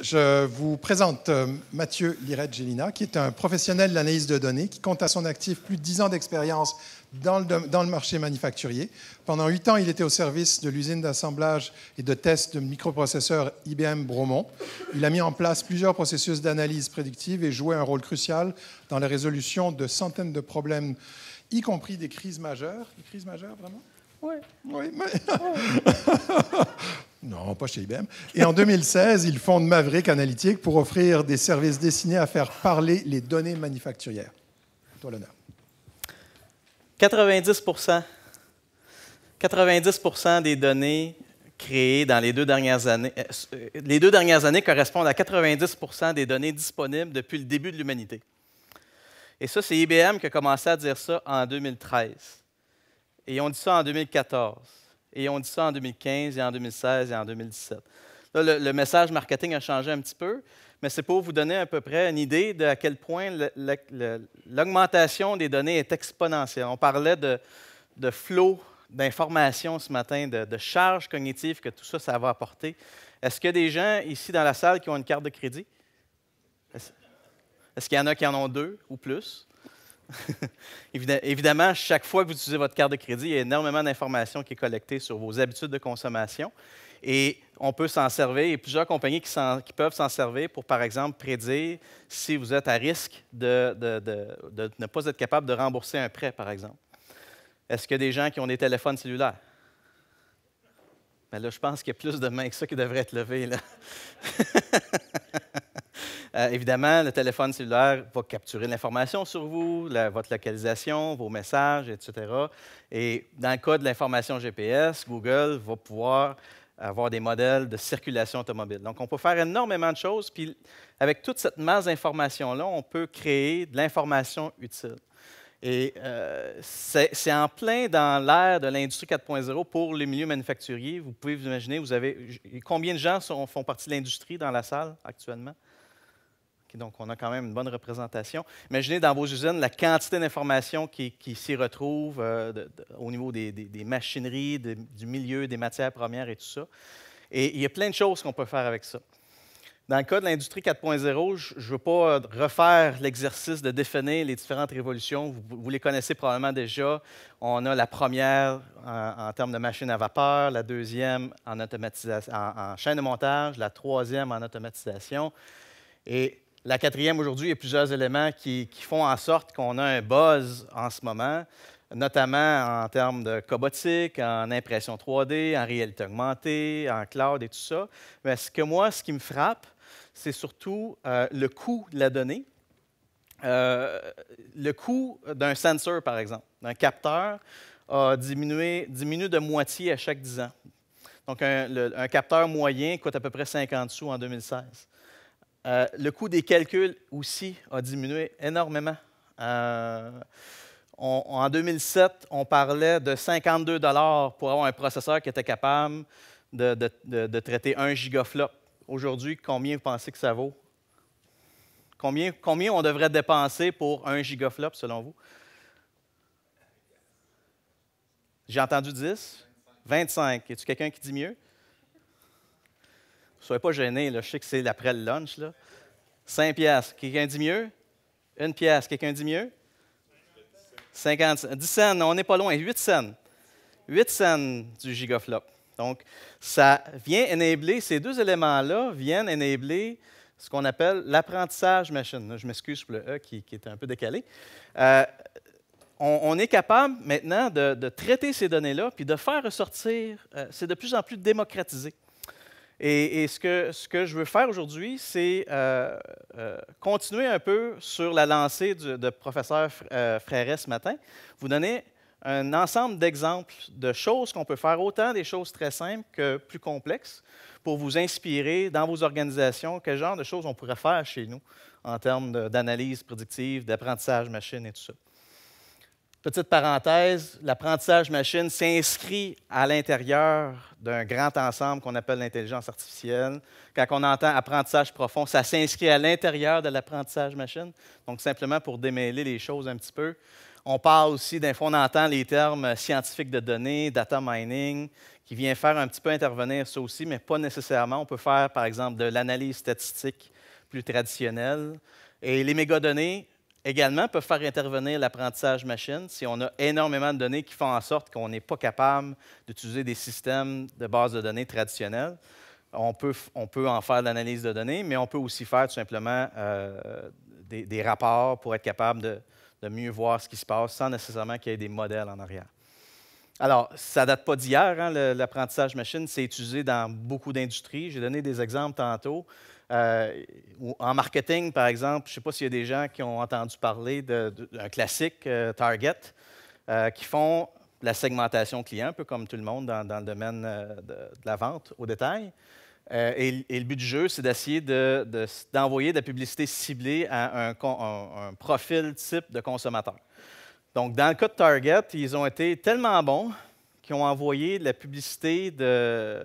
Je vous présente euh, Mathieu liret gelina qui est un professionnel d'analyse de données, qui compte à son actif plus de 10 ans d'expérience dans le, dans le, marché manufacturier. Pendant 8 ans, il était au service de l'usine d'assemblage et de test de microprocesseurs IBM Bromont. Il a mis en place plusieurs processus d'analyse prédictive et joué un rôle crucial dans la résolution de centaines de problèmes, y compris des crises majeures. Des crises majeures, vraiment oui. non, pas chez IBM. Et en 2016, ils fondent Maverick Analytics pour offrir des services destinés à faire parler les données manufacturières. Toi, l'honneur. 90 90 des données créées dans les deux dernières années. Euh, euh, les deux dernières années correspondent à 90 des données disponibles depuis le début de l'humanité. Et ça, c'est IBM qui a commencé à dire ça en 2013. Et on dit ça en 2014. Et on dit ça en 2015, et en 2016, et en 2017. Là, le, message marketing a changé un petit peu, mais c'est pour vous donner à peu près une idée de à quel point l'augmentation des données est exponentielle. On parlait de, de flot d'informations ce matin, de, charges cognitives cognitive que tout ça, ça va apporter. Est-ce qu'il y a des gens ici dans la salle qui ont une carte de crédit? Est-ce qu'il y en a qui en ont deux ou plus? Évidemment, chaque fois que vous utilisez votre carte de crédit, il y a énormément d'informations qui est collectées sur vos habitudes de consommation. Et on peut s'en servir, il y a plusieurs compagnies qui, peuvent s'en servir pour, par exemple, prédire si vous êtes à risque de, ne pas être capable de rembourser un prêt, par exemple. Est-ce qu'il y a des gens qui ont des téléphones cellulaires? Mais ben là, je pense qu'il y a plus de mains que ça qui devraient être levées. Là. Euh, évidemment, le téléphone cellulaire va capturer l'information sur vous, votre localisation, vos messages, etc. Et dans le cas de l'information GPS, Google va pouvoir avoir des modèles de circulation automobile. Donc, on peut faire énormément de choses, puis avec toute cette masse d'informations-là, on peut créer de l'information utile. Et euh, c'est en plein dans l'ère de l'industrie 4.0 pour les milieux manufacturiers. Vous pouvez vous imaginer, vous avez combien de gens font partie de l'industrie dans la salle actuellement? donc on a quand même une bonne représentation. Imaginez dans vos usines la quantité d'informations qui, s'y retrouvent euh, au niveau des, machineries, du milieu, des matières premières et tout ça. Et il y a plein de choses qu'on peut faire avec ça. Dans le cas de l'industrie 4.0, je ne veux pas euh, refaire l'exercice de définir les différentes révolutions. Vous, les connaissez probablement déjà. On a la première euh, en, termes de machines à vapeur, la deuxième en, automatisation, en chaîne de montage, la troisième en automatisation. Et la quatrième aujourd'hui, il y a plusieurs éléments qui, font en sorte qu'on a un buzz en ce moment, notamment en termes de cobotique, en impression 3D, en réalité augmentée, en cloud et tout ça. Mais ce que moi, ce qui me frappe, c'est surtout euh, le coût de la donnée. Euh, le coût d'un sensor, par exemple, d'un capteur, a diminué, diminue de moitié à chaque 10 ans. Donc, un, un capteur moyen coûte à peu près 50 sous en 2016. Euh, le coût des calculs aussi a diminué énormément. Euh, en 2007, on parlait de 52 pour avoir un processeur qui était capable de, traiter un gigaflop. Aujourd'hui, combien vous pensez que ça vaut? Combien, combien on devrait dépenser pour un gigaflop selon vous? J'ai entendu 10? 25. 25. Es-tu quelqu'un qui dit mieux? Soyez pas gênés, je sais que c'est l'après le lunch. Là. 5 piastres. Quelqu'un dit mieux? Une pièce. Quelqu'un dit mieux? 50 10 cents, on n'est pas loin. 8 cents. 8 cents du gigaflop. Donc, ça vient enabler, ces deux éléments-là viennent enabler ce qu'on appelle l'apprentissage machine. Je m'excuse pour le E qui, est un peu décalé. Euh, on, est capable maintenant de, traiter ces données-là puis de faire ressortir. Euh, c'est de plus en plus démocratisé. Et, ce, que, je veux faire aujourd'hui, c'est euh, euh, continuer un peu sur la lancée de professeur Fréret euh, ce matin, vous donner un ensemble d'exemples de choses qu'on peut faire, autant des choses très simples que plus complexes, pour vous inspirer dans vos organisations, quel genre de choses on pourrait faire chez nous en termes d'analyse prédictive, d'apprentissage machine et tout ça. Petite parenthèse, l'apprentissage machine s'inscrit à l'intérieur d'un grand ensemble qu'on appelle l'intelligence artificielle. Quand on entend apprentissage profond, ça s'inscrit à l'intérieur de l'apprentissage machine. Donc, simplement pour démêler les choses un petit peu, on parle aussi, d'un fond, on entend les termes scientifiques de données, data mining, qui vient faire un petit peu intervenir ça aussi, mais pas nécessairement. On peut faire, par exemple, de l'analyse statistique plus traditionnelle. Et les mégadonnées, Également, peut faire intervenir l'apprentissage machine si on a énormément de données qui font en sorte qu'on n'est pas capable d'utiliser des systèmes de base de données traditionnels. On peut, on peut en faire l'analyse de données, mais on peut aussi faire tout simplement euh, des, rapports pour être capable de, mieux voir ce qui se passe sans nécessairement qu'il y ait des modèles en arrière. Alors, ça ne date pas d'hier, hein, l'apprentissage machine, c'est utilisé dans beaucoup d'industries. J'ai donné des exemples tantôt. Euh, en marketing, par exemple, je ne sais pas s'il y a des gens qui ont entendu parler d'un classique euh, Target euh, qui font la segmentation client, un peu comme tout le monde dans, le domaine de, la vente au détail. Et, le but du jeu, c'est d'essayer d'envoyer de, la publicité ciblée à un, un, profil type de consommateur. Donc, dans le cas de Target, ils ont été tellement bons qu'ils ont envoyé de la publicité de,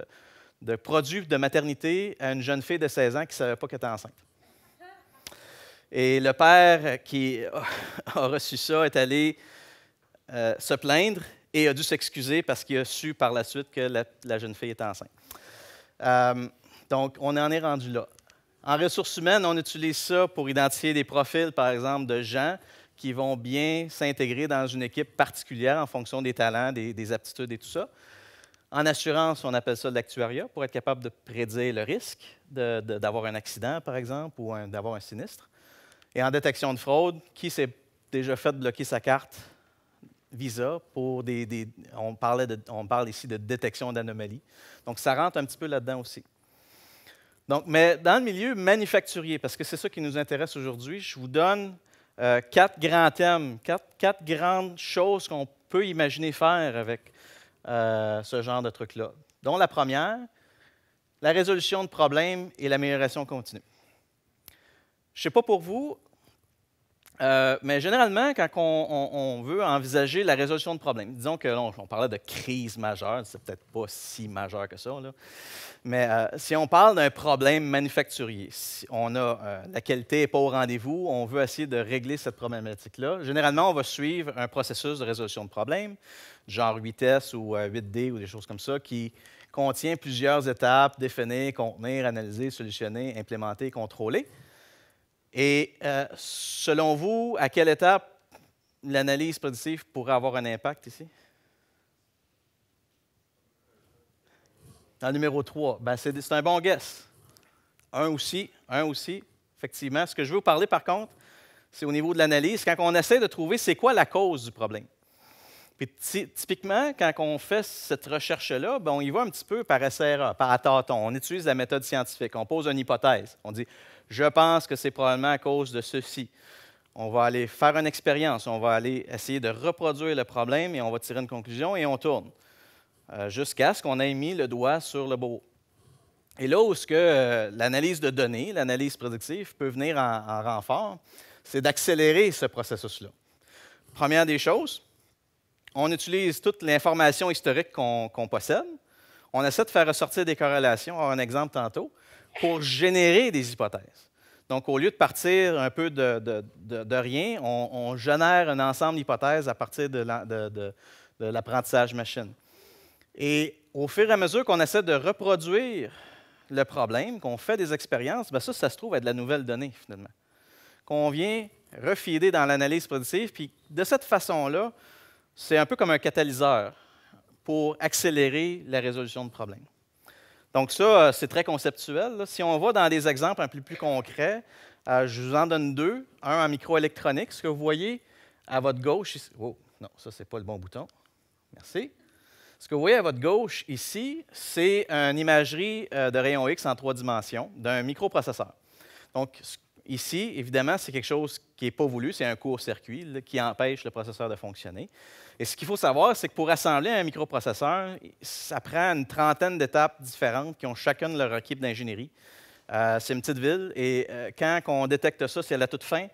de produits de maternité à une jeune fille de 16 ans qui ne savait pas qu'elle était enceinte. Et le père qui a reçu ça est allé euh, se plaindre et a dû s'excuser parce qu'il a su par la suite que la, jeune fille était enceinte. Euh, donc, on en est rendu là. En ressources humaines, on utilise ça pour identifier des profils, par exemple, de gens qui vont bien s'intégrer dans une équipe particulière en fonction des talents, des aptitudes et tout ça. En assurance, on appelle ça l'actuariat pour être capable de prédire le risque d'avoir un accident, par exemple, ou d'avoir un sinistre. Et en détection de fraude, qui s'est déjà fait bloquer sa carte Visa pour des. on, parle ici de détection d'anomalies. Donc, ça rentre un petit peu là-dedans aussi. Donc, mais dans le milieu manufacturier, parce que c'est ça qui nous intéresse aujourd'hui, je vous donne euh, quatre grands thèmes, quatre grandes choses qu'on peut imaginer faire avec euh, ce genre de trucs-là, dont la première, la résolution de problèmes et l'amélioration continue. Je ne sais pas pour vous, euh, mais généralement, quand on, veut envisager la résolution de problèmes, disons que on, parlait de crise majeure, c'est peut-être pas si majeur que ça, là. mais euh, si on parle d'un problème manufacturier, si on a euh, la qualité n'est pas au rendez-vous, on veut essayer de régler cette problématique-là, généralement, on va suivre un processus de résolution de problèmes, genre 8S ou 8D ou des choses comme ça, qui contient plusieurs étapes, définir, contenir, analyser, solutionner, implémenter, contrôler. Et euh, selon vous, à quelle étape l'analyse prédictive pourrait avoir un impact ici? Dans numéro 3, ben, c'est un bon guess. Un aussi, un aussi, effectivement. Ce que je veux vous parler, par contre, c'est au niveau de l'analyse, quand on essaie de trouver c'est quoi la cause du problème typiquement, quand on fait cette recherche-là, ben, on y va un petit peu par SRA, par tâton. On utilise la méthode scientifique. On pose une hypothèse. On dit Je pense que c'est probablement à cause de ceci. On va aller faire une expérience. On va aller essayer de reproduire le problème et on va tirer une conclusion et on tourne. Euh, jusqu'à ce qu'on ait mis le doigt sur le beau. Et là où euh, l'analyse de données, l'analyse prédictive peut venir en renfort, c'est d'accélérer ce processus-là. Première des choses, on utilise toute l'information historique qu'on possède. On essaie de faire ressortir des corrélations, on un exemple tantôt, pour générer des hypothèses. Donc, au lieu de partir un peu de, rien, on, génère un ensemble d'hypothèses à partir de l'apprentissage machine. Et au fur et à mesure qu'on essaie de reproduire le problème, qu'on fait des expériences, bien ça, ça se trouve être de la nouvelle donnée, finalement. Qu'on vient refider dans l'analyse prédictive, puis de cette façon-là, c'est un peu comme un catalyseur pour accélérer la résolution de problèmes. Donc ça, euh, c'est très conceptuel. Si on va dans des exemples un peu plus concrets, euh, je vous en donne deux. Un en microélectronique, ce que vous voyez à votre gauche ici. Oh, non, ça, c'est pas le bon bouton. Merci. Ce que vous voyez à votre gauche ici, c'est une imagerie euh, de rayon X en trois dimensions d'un microprocesseur. Donc, Ici, évidemment, c'est quelque chose qui n'est pas voulu, c'est un court-circuit qui empêche le processeur de fonctionner. Et ce qu'il faut savoir, c'est que pour assembler un microprocesseur, ça prend une trentaine d'étapes différentes qui ont chacune leur équipe d'ingénierie. Euh, c'est une petite ville, et euh, quand on détecte ça, c'est à la toute fin,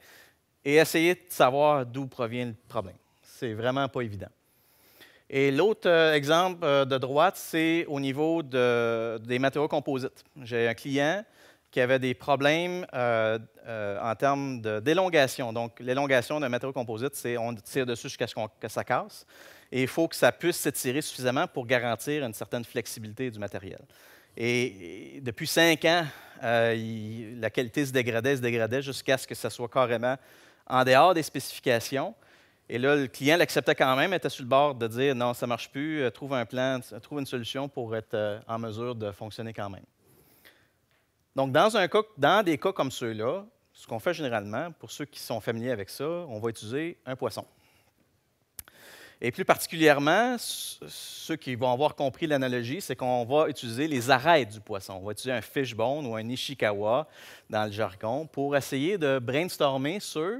et essayer de savoir d'où provient le problème. C'est vraiment pas évident. Et l'autre euh, exemple de droite, c'est au niveau des matériaux composites. J'ai un client y avait des problèmes euh, euh, en termes d'élongation. Donc, l'élongation d'un matériau composite, c'est on tire dessus jusqu'à ce qu'on que ça casse. Et il faut que ça puisse s'étirer suffisamment pour garantir une certaine flexibilité du matériel. Et, depuis cinq ans, euh, la qualité se dégradait, se dégradait jusqu'à ce que ça soit carrément en dehors des spécifications. Et là, le client l'acceptait quand même, était sur le bord de dire non, ça ne marche plus, trouve un plan, trouve une solution pour être en mesure de fonctionner quand même. Donc, dans, des cas comme ceux-là, ce qu'on fait généralement, pour ceux qui sont familiers avec ça, on va utiliser un poisson. Et plus particulièrement, ceux qui vont avoir compris l'analogie, c'est qu'on va utiliser les arêtes du poisson. On va utiliser un fishbone ou un ishikawa dans le jargon pour essayer de brainstormer sur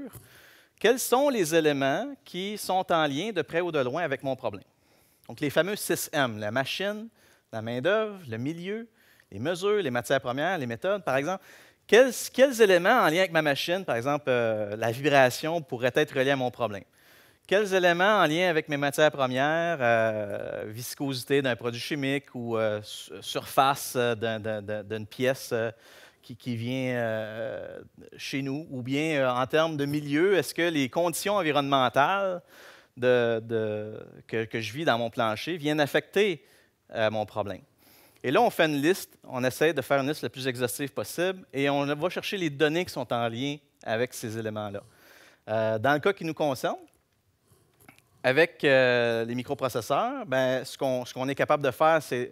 quels sont les éléments qui sont en lien de près ou de loin avec mon problème. Donc les fameux 6M, la machine, la main-d'œuvre, le milieu, les mesures, les matières premières, les méthodes, par exemple. Quels, éléments en lien avec ma machine, par exemple euh, la vibration, pourraient être reliés à mon problème? Quels éléments en lien avec mes matières premières, euh, viscosité d'un produit chimique ou euh, surface d'une pièce qui, vient chez nous? Ou bien en termes de milieu, est-ce que les conditions environnementales que, que, je vis dans mon plancher viennent affecter mon problème? Et là, on fait une liste, on essaie de faire une liste la plus exhaustive possible et on va chercher les données qui sont en lien avec ces éléments-là. Euh, dans le cas qui nous concerne, avec euh, les microprocesseurs, ben, ce qu'on est capable de faire, c'est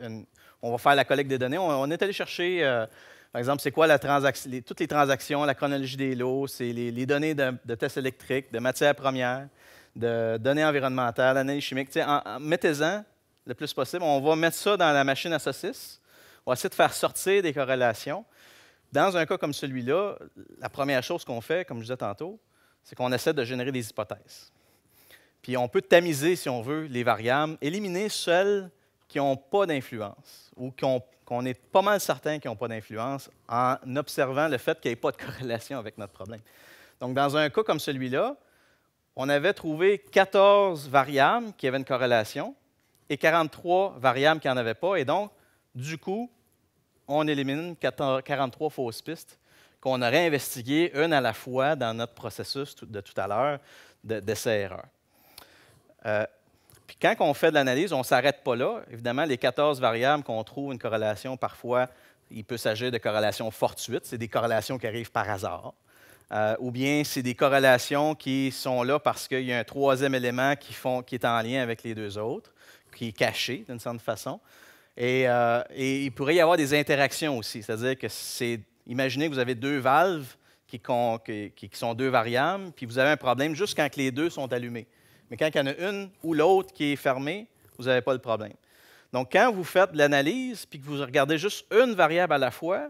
on va faire la collecte des données. On, est allé chercher, euh, par exemple, c'est quoi la transaction, toutes les transactions, la chronologie des lots, c'est les, données de, tests électriques, de matières premières, de données environnementales, analyse chimique. En, Mettez-en le plus possible. On va mettre ça dans la machine à saucisse. On va essayer de faire sortir des corrélations. Dans un cas comme celui-là, la première chose qu'on fait, comme je disais tantôt, c'est qu'on essaie de générer des hypothèses. Puis on peut tamiser, si on veut, les variables, éliminer celles qui n'ont pas d'influence ou qu'on est pas mal certain qu'elles n'ont pas d'influence en observant le fait qu'il n'y ait pas de corrélation avec notre problème. Donc, dans un cas comme celui-là, on avait trouvé 14 variables qui avaient une corrélation, et 43 variables qui n'en avaient pas. Et donc, du coup, on élimine 43 fausses pistes qu'on aurait investiguées une à la fois dans notre processus de tout à l'heure d'essai-erreur. Euh, puis quand on fait de l'analyse, on ne s'arrête pas là. Évidemment, les 14 variables qu'on trouve une corrélation, parfois, il peut s'agir de corrélations fortuites, c'est des corrélations qui arrivent par hasard. Euh, ou bien c'est des corrélations qui sont là parce qu'il y a un troisième élément qui est en lien avec les deux autres qui est caché d'une certaine façon. Euh, et, il pourrait y avoir des interactions aussi, c'est-à-dire que c'est, imaginez que vous avez deux valves qui, sont deux variables, puis vous avez un problème juste quand les deux sont allumés. Mais quand il y en a une ou l'autre qui est fermée, vous n'avez pas le problème. Donc, quand vous faites l'analyse, puis que vous regardez juste une variable à la fois,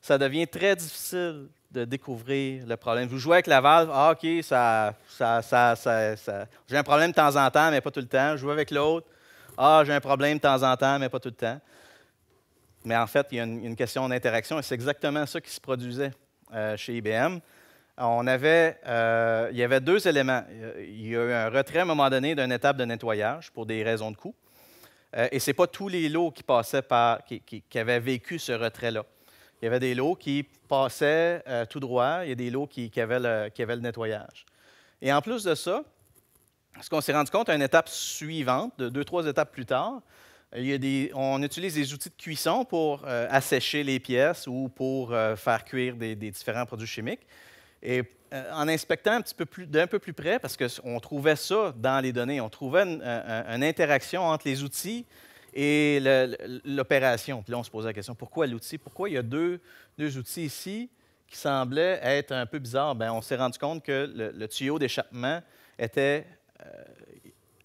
ça devient très difficile de découvrir le problème. Vous jouez avec la valve, ah, OK, ça, j'ai un problème de temps en temps, mais pas tout le temps. Je joue avec l'autre, ah, j'ai un problème de temps en temps, mais pas tout le temps. Mais en fait, il y a une, question d'interaction et c'est exactement ça qui se produisait euh, chez IBM. On avait, euh, il y avait deux éléments. Il y a eu un retrait à un moment donné d'une étape de nettoyage pour des raisons de coût. Euh, et ce n'est pas tous les lots qui, passaient par, qui, qui, qui avaient vécu ce retrait-là. Il y avait des lots qui passaient tout droit, il y a des lots qui, avaient le, qui avaient le nettoyage. Et en plus de ça, ce qu'on s'est rendu compte à une étape suivante, deux, trois étapes plus tard, on utilise des outils de cuisson pour euh, assécher les pièces ou pour euh, faire cuire des, différents produits chimiques. Et euh, en inspectant un petit peu plus, d'un peu plus près, parce qu'on trouvait ça dans les données, on trouvait une, interaction entre les outils et l'opération. Puis là, on se posait la question, pourquoi l'outil? Pourquoi il y a deux, deux, outils ici qui semblaient être un peu bizarres? Bien, on s'est rendu compte que le, le tuyau d'échappement était euh,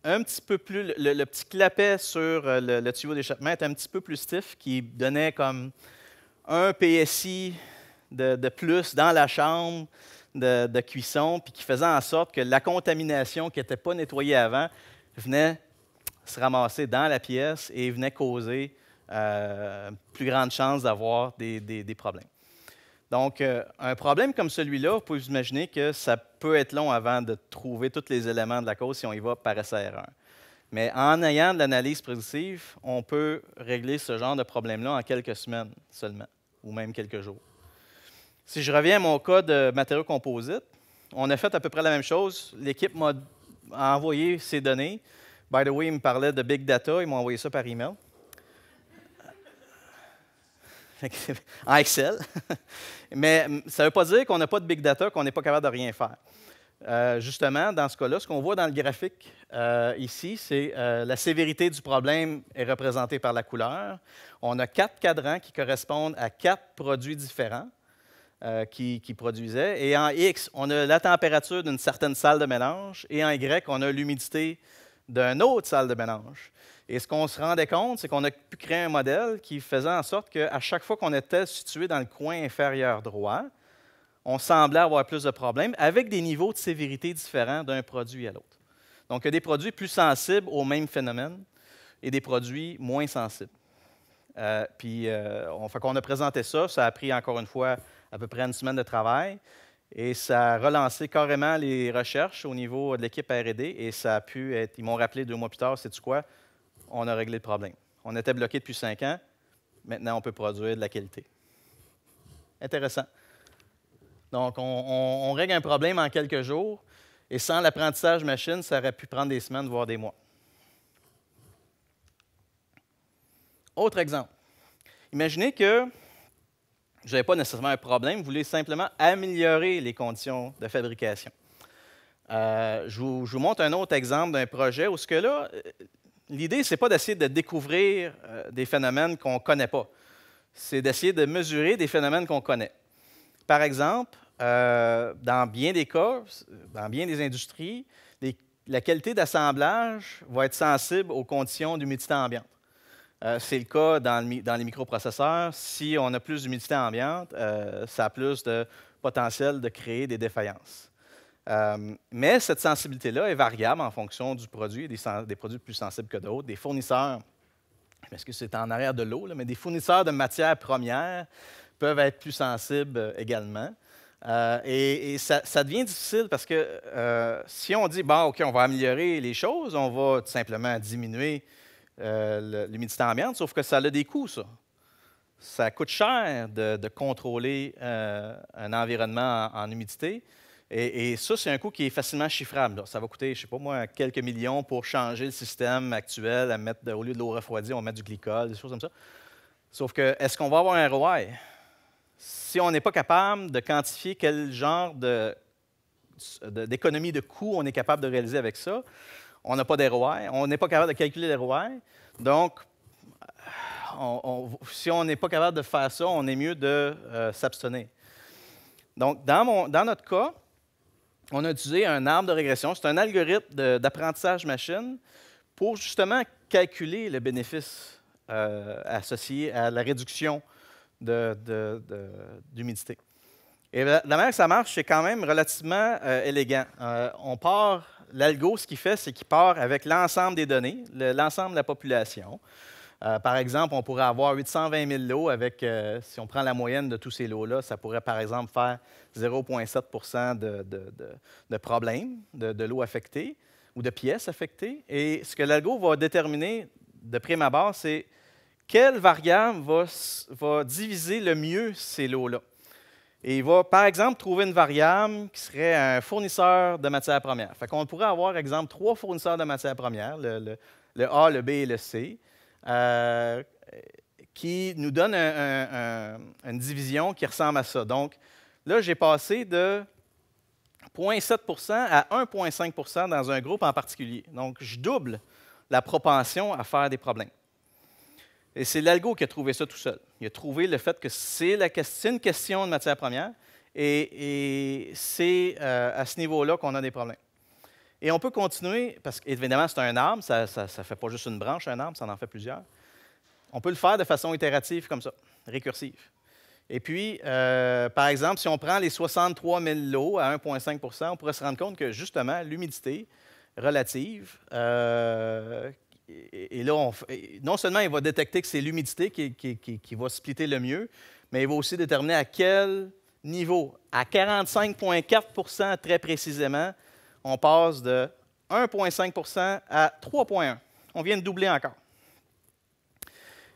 un petit peu plus, le, petit clapet sur euh, le, tuyau d'échappement était un petit peu plus stiff, qui donnait comme un PSI de, plus dans la chambre de, cuisson, puis qui faisait en sorte que la contamination qui n'était pas nettoyée avant venait se ramasser dans la pièce et venait causer euh, plus grande chance d'avoir des problèmes. Donc, euh, un problème comme celui-là, vous pouvez vous imaginer que ça peut être long avant de trouver tous les éléments de la cause si on y va par SR1. Mais en ayant de l'analyse prédictive, on peut régler ce genre de problème-là en quelques semaines seulement, ou même quelques jours. Si je reviens à mon cas de matériaux composites, on a fait à peu près la même chose. L'équipe m'a envoyé ces données. By the way, il me parlait de big data, ils m'ont envoyé ça par email. en Excel. Mais hum, ça ne veut pas dire qu'on n'a pas de big data, qu'on n'est pas capable de rien faire. Euh, justement, dans ce cas-là, ce qu'on voit dans le graphique euh, ici, c'est euh, la sévérité du problème est représentée par la couleur. On a quatre cadrans qui correspondent à quatre produits différents qui, qui, produisaient. Et en X, on a la température d'une certaine salle de mélange. Et en Y, on a l'humidité d'une autre salle de mélange. Et ce qu'on se rendait compte, c'est qu'on a pu créer un modèle qui faisait en sorte qu'à chaque fois qu'on était situé dans le coin inférieur droit, on semblait avoir plus de problèmes avec des niveaux de sévérité différents d'un produit à l'autre. Donc, il y a des produits plus sensibles au même phénomène et des produits moins sensibles. Euh, puis, euh, on, qu'on a présenté ça. Ça a pris encore une fois à peu près une semaine de travail. Et ça a relancé carrément les recherches au niveau de l'équipe RD. Et ça a pu être. Ils m'ont rappelé deux mois plus tard c'est-tu quoi on a réglé le problème. On était bloqué depuis cinq ans. Maintenant, on peut produire de la qualité. Intéressant. Donc, on, règle un problème en quelques jours. Et sans l'apprentissage machine, ça aurait pu prendre des semaines, voire des mois. Autre exemple. Imaginez que vous n'avez pas nécessairement un problème, vous voulez simplement améliorer les conditions de fabrication. Euh, je, vous, je, montre un autre exemple d'un projet où ce que là, euh, l'idée, ce n'est pas d'essayer de découvrir euh, des phénomènes qu'on ne connaît pas. C'est d'essayer de mesurer des phénomènes qu'on connaît. Par exemple, euh, dans bien des cas, dans bien des industries, la qualité d'assemblage va être sensible aux conditions d'humidité ambiante. Euh, c'est le cas dans, dans, les microprocesseurs. Si on a plus d'humidité ambiante, ça a plus de potentiel de créer des défaillances. Euh, mais cette sensibilité-là est variable en fonction du produit, des, des produits plus sensibles que d'autres, des fournisseurs. parce que c'est en arrière de l'eau, mais des fournisseurs de matières premières peuvent être plus sensibles euh, également. Euh, et, ça, devient difficile parce que si on dit, bon, OK, on va améliorer les choses, on va tout simplement diminuer l'humidité ambiante, sauf que ça a des coûts, ça. Ça coûte cher de, contrôler un environnement en humidité. Et, ça, c'est un coût qui est facilement chiffrable. Ça va coûter, je ne sais pas moi, quelques millions pour changer le système actuel, à mettre, au lieu de l'eau refroidie, on met du glycol, des choses comme ça. Sauf que, est-ce qu'on va avoir un ROI? Si on n'est pas capable de quantifier quel genre d'économie de coût on est capable de réaliser avec ça. On n'a pas d'ROI, on n'est pas capable de calculer l'ROI. Donc, si on n'est pas capable de faire ça, on est mieux de euh, s'abstenir. Donc, dans notre cas, on a utilisé un arbre de régression, c'est un algorithme d'apprentissage machine pour justement calculer le bénéfice euh, associé à la réduction d'humidité. Et la manière que ça marche, c'est quand même relativement euh, élégant. Euh, on part, l'algo, ce qu'il fait, c'est qu'il part avec l'ensemble des données, l'ensemble de la population. Euh, par exemple, on pourrait avoir 820 000 lots avec, euh, si on prend la moyenne de tous ces lots-là, ça pourrait par exemple faire 0,7 de, problèmes de, lots affectés ou de pièces affectées. Et ce que l'algo va déterminer de prime abord, c'est quelle variable va, diviser le mieux ces lots-là. Et il va, par exemple, trouver une variable qui serait un fournisseur de matières premières. Fait qu'on pourrait avoir, par exemple, trois fournisseurs de matières premières, le A, le B et le C. Euh, qui nous donne une division qui ressemble à ça. Donc, là, j'ai passé de 0,7 à 1,5 dans un groupe en particulier. Donc, je double la propension à faire des problèmes. Et c'est l'algo qui a trouvé ça tout seul. Il a trouvé le fait que c'est une question de matière première et, c'est euh, à ce niveau-là qu'on a des problèmes. Et on peut continuer, parce qu'évidemment, c'est un arbre, ça ne fait pas juste une branche, un arbre, ça en fait plusieurs. On peut le faire de façon itérative comme ça, récursive. Et puis, euh, par exemple, si on prend les 63 000 lots à 1,5 on pourrait se rendre compte que, justement, l'humidité relative, euh, et, là, non seulement il va détecter que c'est l'humidité qui, qui, qui, qui, va splitter le mieux, mais il va aussi déterminer à quel niveau, à 45,4 très précisément, on passe de 1,5 à 3,1. On vient de doubler encore.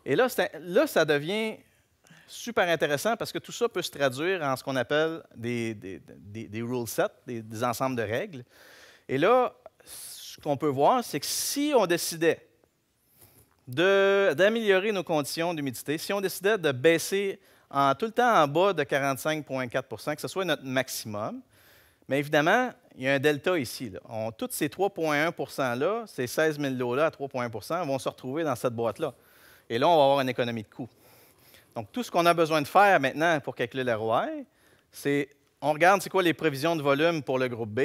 Et là, là, ça devient super intéressant parce que tout ça peut se traduire en ce qu'on appelle des, des, des, des, rule sets, des, ensembles de règles. Et là, ce qu'on peut voir, c'est que si on décidait d'améliorer nos conditions d'humidité, si on décidait de baisser en, tout le temps en bas de 45,4 que ce soit notre maximum, mais évidemment, il y a un delta ici. Là. toutes ces 3,1 %-là, ces 16 000 lots-là à 3,1 vont se retrouver dans cette boîte-là. Et là, on va avoir une économie de coût. Donc, tout ce qu'on a besoin de faire maintenant pour calculer la ROI, c'est on regarde c'est quoi les prévisions de volume pour le groupe B,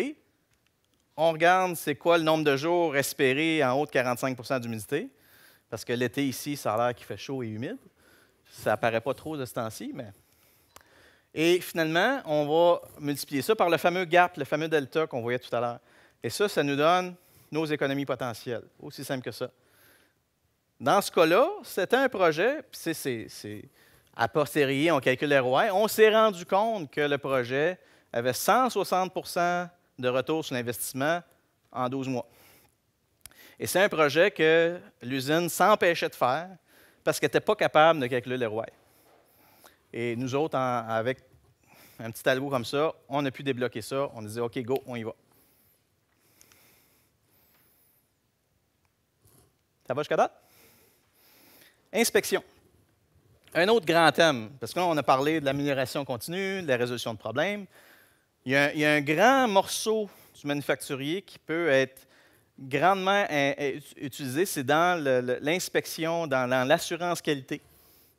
on regarde c'est quoi le nombre de jours espérés en haut de 45 d'humidité, parce que l'été ici, ça a l'air qu'il fait chaud et humide. Ça paraît pas trop de ce temps-ci, mais et finalement, on va multiplier ça par le fameux gap, le fameux delta qu'on voyait tout à l'heure. Et ça, ça nous donne nos économies potentielles. Aussi simple que ça. Dans ce cas-là, c'était un projet, puis c'est à posteriori, on calcule les ROI. On s'est rendu compte que le projet avait 160 de retour sur l'investissement en 12 mois. Et c'est un projet que l'usine s'empêchait de faire parce qu'elle n'était pas capable de calculer les ROI. Et nous autres, avec un petit algo comme ça, on a pu débloquer ça. On disait, OK, go, on y va. Ça va jusqu'à date? Inspection. Un autre grand thème, parce qu'on a parlé de l'amélioration continue, de la résolution de problèmes. il y a un grand morceau du manufacturier qui peut être grandement utilisé, c'est dans l'inspection, dans l'assurance qualité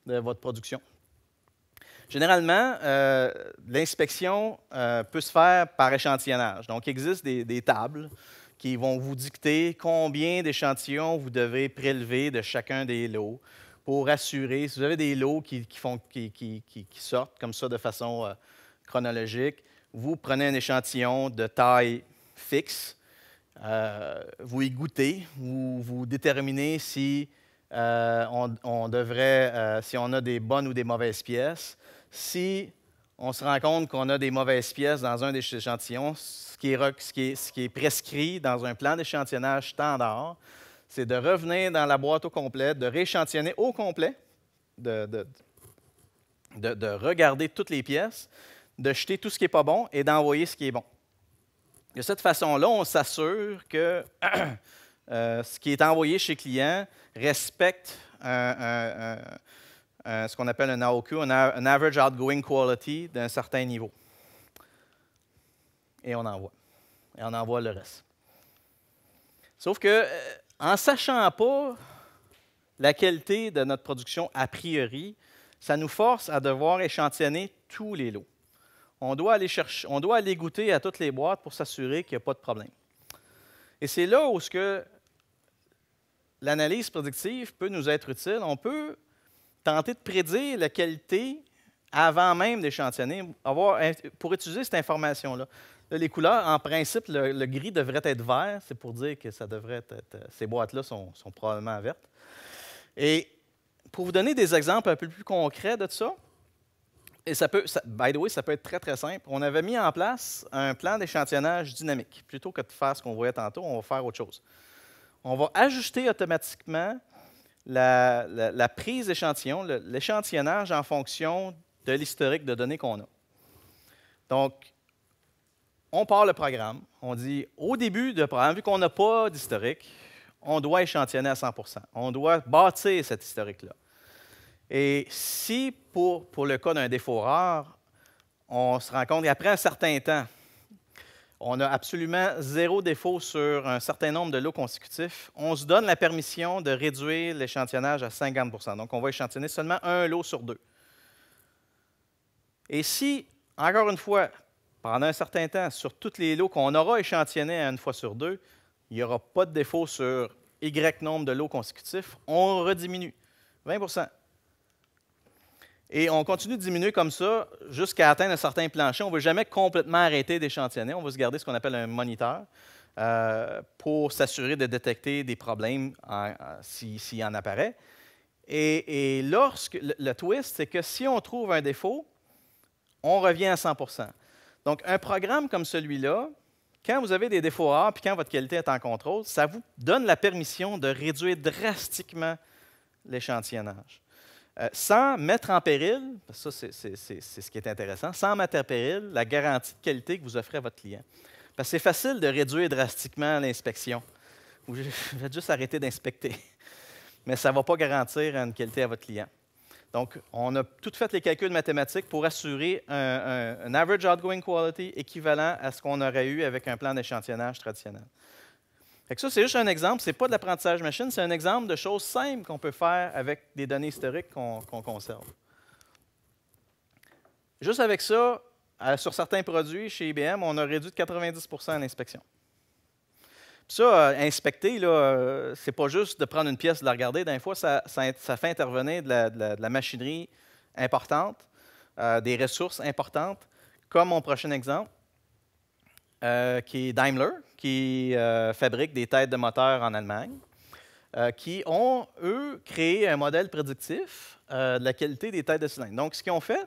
de votre production. Généralement, euh, l'inspection euh, peut se faire par échantillonnage. Donc, il existe des, tables qui vont vous dicter combien d'échantillons vous devez prélever de chacun des lots pour assurer, si vous avez des lots qui, sortent comme ça de façon euh, chronologique, vous prenez un échantillon de taille fixe, vous y goûtez, vous, déterminez si, devrait, si on a des bonnes ou des mauvaises pièces si on se rend compte qu'on a des mauvaises pièces dans un des échantillons, ce qui est, prescrit dans un plan d'échantillonnage standard, c'est de revenir dans la boîte au complet, de rééchantillonner au complet, de, regarder toutes les pièces, de jeter tout ce qui n'est pas bon et d'envoyer ce qui est bon. De cette façon-là, on s'assure que euh, ce qui est envoyé chez le client respecte un euh, ce qu'on appelle un AOQ, un, average outgoing quality d'un certain niveau. Et on envoie. Et on envoie le reste. Sauf que, euh, en sachant pas la qualité de notre production a priori, ça nous force à devoir échantillonner tous les lots. On doit aller, chercher, on doit aller goûter à toutes les boîtes pour s'assurer qu'il n'y a pas de problème. Et c'est là où que l'analyse productive peut nous être utile. On peut tenter de prédire la qualité avant même d'échantillonner, pour utiliser cette information-là. les couleurs, en principe, le, gris devrait être vert. C'est pour dire que ça devrait être, ces boîtes-là sont, probablement vertes. Et pour vous donner des exemples un peu plus concrets de tout ça, et ça peut, by the way, ça peut être très, très simple. On avait mis en place un plan d'échantillonnage dynamique. Plutôt que de faire ce qu'on voyait tantôt, on va faire autre chose. On va ajuster automatiquement la, prise d'échantillon, l'échantillonnage en fonction de l'historique de données qu'on a. Donc, on part le programme. On dit, au début du programme, vu qu'on n'a pas d'historique, on doit échantillonner à 100 On doit bâtir cet historique-là. Et si, pour, pour le cas d'un défaut rare, on se rend compte qu'après un certain temps, on a absolument zéro défaut sur un certain nombre de lots consécutifs. On se donne la permission de réduire l'échantillonnage à 50 Donc, on va échantillonner seulement un lot sur deux. Et si, encore une fois, pendant un certain temps, sur tous les lots qu'on aura échantillonnés à une fois sur deux, il n'y aura pas de défaut sur Y nombre de lots consécutifs, on rediminue 20 et on continue de diminuer comme ça jusqu'à atteindre un certain plancher. On ne veut jamais complètement arrêter d'échantillonner. On va se garder ce qu'on appelle un moniteur euh, pour s'assurer de détecter des problèmes s'il en apparaît. Et, lorsque le, twist, c'est que si on trouve un défaut, on revient à 100 Donc, un programme comme celui-là, quand vous avez des défauts rares puis quand votre qualité est en contrôle, ça vous donne la permission de réduire drastiquement l'échantillonnage. Euh, sans mettre en péril, ça c'est ce qui est intéressant, sans mettre en péril la garantie de qualité que vous offrez à votre client. Parce que c'est facile de réduire drastiquement l'inspection. Vous faites juste arrêter d'inspecter. Mais ça ne va pas garantir une qualité à votre client. Donc, on a tout fait les calculs mathématiques pour assurer un average outgoing quality équivalent à ce qu'on aurait eu avec un plan d'échantillonnage traditionnel ça, c'est juste un exemple. Ce n'est pas de l'apprentissage machine, c'est un exemple de choses simples qu'on peut faire avec des données historiques qu'on conserve. Juste avec ça, sur certains produits chez IBM, on a réduit de 90 l'inspection. Ça, euh, inspecter, euh, ce n'est pas juste de prendre une pièce, et de la regarder. D'un fois, ça, fait intervenir de la, machinerie importante, euh, des ressources importantes, comme mon prochain exemple, qui est Daimler, qui euh, fabriquent des têtes de moteur en Allemagne, euh, qui ont, eux, créé un modèle prédictif euh, de la qualité des têtes de cylindre. Donc, ce qu'ils ont fait,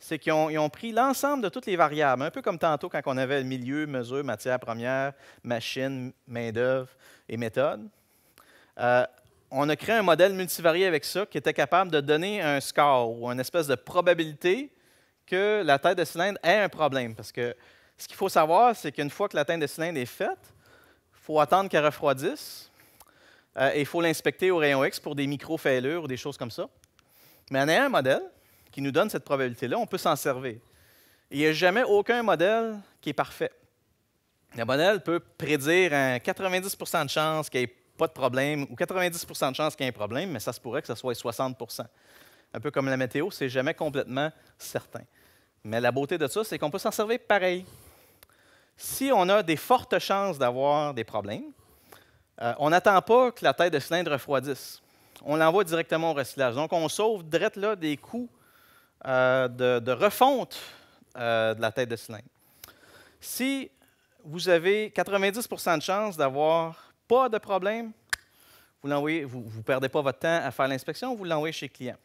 c'est qu'ils ont, pris l'ensemble de toutes les variables, un peu comme tantôt quand on avait le milieu, mesure, matière première, machine, main-d'œuvre et méthode. on a créé un modèle multivarié avec ça qui était capable de donner un score ou une espèce de probabilité que la tête de cylindre ait un problème. Parce que ce qu'il faut savoir, c'est qu'une fois que l'atteinte teinte de cylindre est faite, il faut attendre qu'elle refroidisse euh, et il faut l'inspecter au rayon X pour des micro-faillures ou des choses comme ça. Mais en ayant un modèle qui nous donne cette probabilité-là, on peut s'en servir. Il n'y a jamais aucun modèle qui est parfait. Un modèle peut prédire un 90 de chance qu'il n'y ait pas de problème ou 90 de chance qu'il y ait un problème, mais ça se pourrait que ce soit 60 Un peu comme la météo, c'est jamais complètement certain. Mais la beauté de ça, c'est qu'on peut s'en servir pareil. Si on a des fortes chances d'avoir des problèmes, euh, on n'attend pas que la tête de cylindre refroidisse. On l'envoie directement au recyclage. Donc, on sauve direct là des coûts euh, de, refonte euh, de la tête de cylindre. Si vous avez 90 de chances d'avoir pas de problème, vous ne vous perdez pas votre temps à faire l'inspection, vous l'envoyez chez le client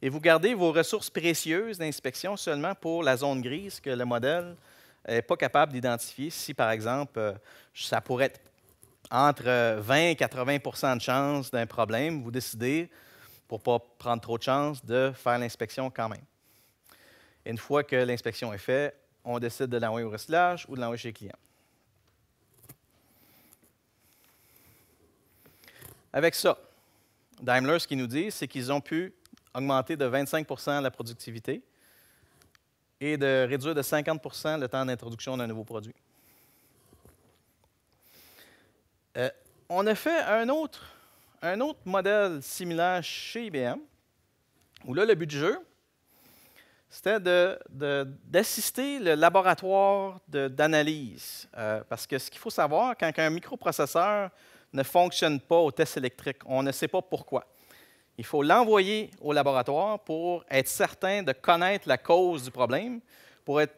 et vous gardez vos ressources précieuses d'inspection seulement pour la zone grise que le modèle n'est pas capable d'identifier. Si, par exemple, euh, ça pourrait être entre 20 et 80 de chance d'un problème, vous décidez, pour ne pas prendre trop de chance, de faire l'inspection quand même. une fois que l'inspection est faite, on décide de l'envoyer au recyclage ou de l'envoyer chez le client. Avec ça, Daimler, ce qu'ils nous disent, c'est qu'ils ont pu augmenter de 25 la productivité et de réduire de 50 le temps d'introduction d'un nouveau produit. Euh, on a fait un autre, un autre modèle similaire chez IBM, où là, le but du jeu, c'était d'assister le laboratoire d'analyse. Euh, parce que ce qu'il faut savoir, quand un microprocesseur ne fonctionne pas au test électrique, on ne sait pas pourquoi. Il faut l'envoyer au laboratoire pour être certain de connaître la cause du problème, pour être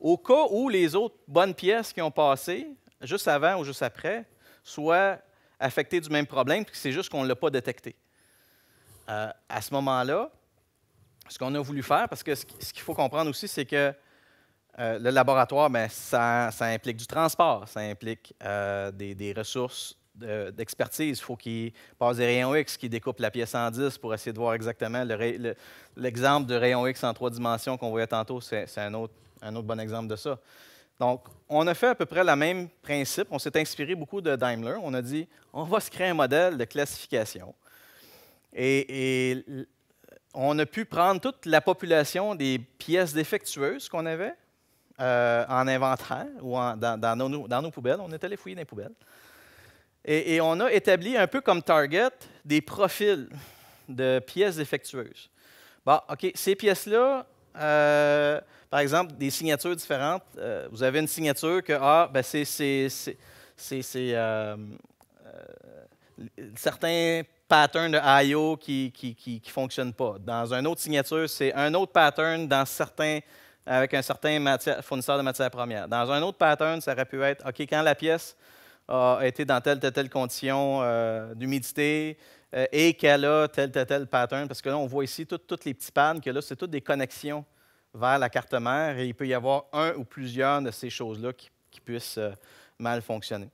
au cas où les autres bonnes pièces qui ont passé, juste avant ou juste après, soient affectées du même problème, puis c'est juste qu'on ne l'a pas détecté. Euh, à ce moment-là, ce qu'on a voulu faire, parce que ce qu'il faut comprendre aussi, c'est que euh, le laboratoire, ben, ça, implique du transport, ça implique euh, des, ressources d'expertise. il faut qu'il passe des rayons X, qui découpe la pièce en 10 pour essayer de voir exactement l'exemple de rayon X en trois dimensions qu'on voyait tantôt. C'est un autre, bon exemple de ça. Donc, on a fait à peu près le même principe. On s'est inspiré beaucoup de Daimler. On a dit, on va se créer un modèle de classification. Et, on a pu prendre toute la population des pièces défectueuses qu'on avait euh, en inventaire ou dans, nos, poubelles. On était allé fouiller dans les poubelles. Et, on a établi un peu comme target des profils de pièces défectueuses. Bon, OK, ces pièces-là, euh, par exemple, des signatures différentes. Euh, vous avez une signature que, ah, ben, c'est euh, certains patterns de I.O. qui ne qui, fonctionnent pas. Dans une autre signature, c'est un autre pattern dans certains avec un certain fournisseur de matières premières. Dans un autre pattern, ça aurait pu être, OK, quand la pièce a été dans telle, telle, telle condition euh, d'humidité euh, et qu'elle a tel, tel, tel pattern. Parce que là, on voit ici toutes les petites pannes, que là, c'est toutes des connexions vers la carte mère et il peut y avoir un ou plusieurs de ces choses-là qui, puissent euh, mal fonctionner.